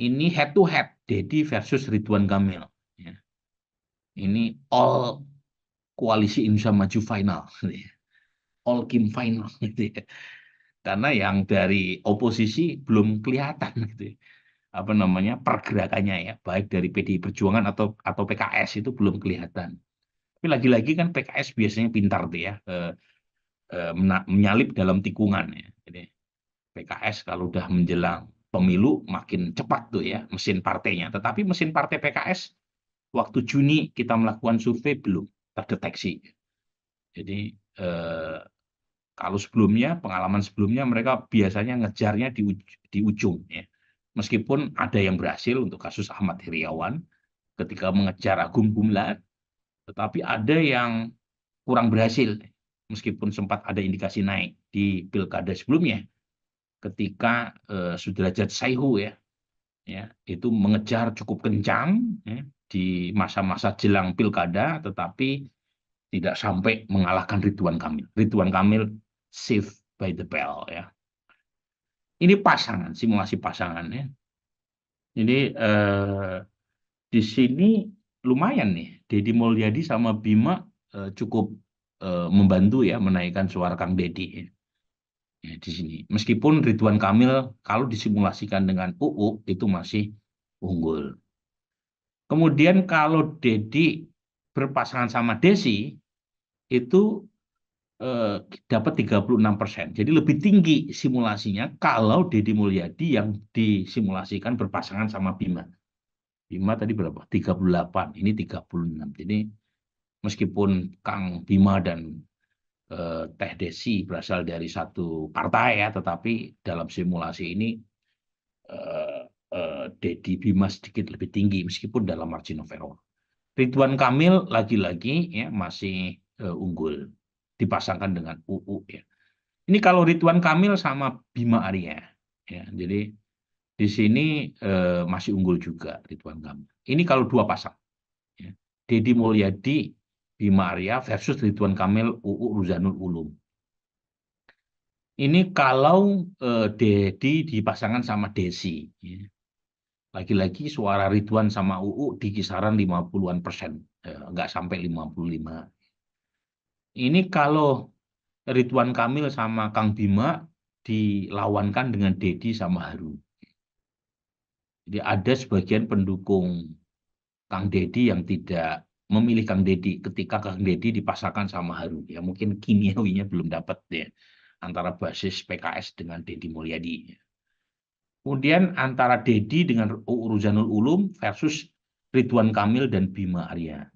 ini head to head Dedi versus Ridwan Kamil. Ya. Ini all koalisi Indonesia Maju final, all Kim final. Gitu ya. Karena yang dari oposisi belum kelihatan gitu ya. apa namanya pergerakannya ya, baik dari PDI Perjuangan atau atau PKS itu belum kelihatan. Tapi lagi-lagi kan PKS biasanya pintar tuh ya, eh, eh, menyalip dalam tikungan ya. Jadi PKS kalau udah menjelang pemilu makin cepat tuh ya mesin partainya. Tetapi mesin partai PKS waktu Juni kita melakukan survei belum terdeteksi. Jadi eh, kalau sebelumnya pengalaman sebelumnya mereka biasanya ngejarnya di, di ujung ya. Meskipun ada yang berhasil untuk kasus Ahmad Heriawan ketika mengejar Agung Gumelar, tetapi ada yang kurang berhasil meskipun sempat ada indikasi naik di pilkada sebelumnya ketika eh, Sudrajat Saihu ya, ya itu mengejar cukup kencang ya, di masa-masa jelang pilkada, tetapi tidak sampai mengalahkan Ridwan Kamil. Ridwan Kamil safe by the bell ya. Ini pasangan, simulasi pasangannya ini eh, di sini lumayan nih, Deddy Mulyadi sama Bima eh, cukup eh, membantu ya menaikkan suara Kang Deddy. Ya ya, di sini. Meskipun Ridwan Kamil kalau disimulasikan dengan UU itu masih unggul. Kemudian kalau Dedi berpasangan sama Desi itu eh, dapat 36%. Jadi lebih tinggi simulasinya kalau Dedi Mulyadi yang disimulasikan berpasangan sama Bima. Bima tadi berapa? 38. Ini 36. Jadi meskipun Kang Bima dan Eh, Teh Desi berasal dari satu partai ya, tetapi dalam simulasi ini eh, eh, Dedi Bima sedikit lebih tinggi meskipun dalam margin of error. Ridwan Kamil lagi-lagi ya masih eh, unggul dipasangkan dengan UU ya. Ini kalau Ridwan Kamil sama Bima Arya ya. Jadi di sini eh, masih unggul juga Ridwan Kamil. Ini kalau dua pasang. Ya. Deddy Mulyadi Bima versus Ridwan Kamil UU Ruzanul Ulum. Ini kalau uh, Dedi dipasangkan sama Desi. Ya. Lagi-lagi ya. suara Ridwan sama UU di kisaran 50-an persen. Eh, nggak sampai 55. Ini kalau Ridwan Kamil sama Kang Bima dilawankan dengan Dedi sama Haru. Jadi ada sebagian pendukung Kang Dedi yang tidak memilih Kang Deddy ketika Kang Deddy dipasangkan sama Haru ya mungkin kimiawinya belum dapat ya antara basis PKS dengan Deddy Mulyadi. Kemudian antara Deddy dengan Uruzanul Ulum versus Ridwan Kamil dan Bima Arya.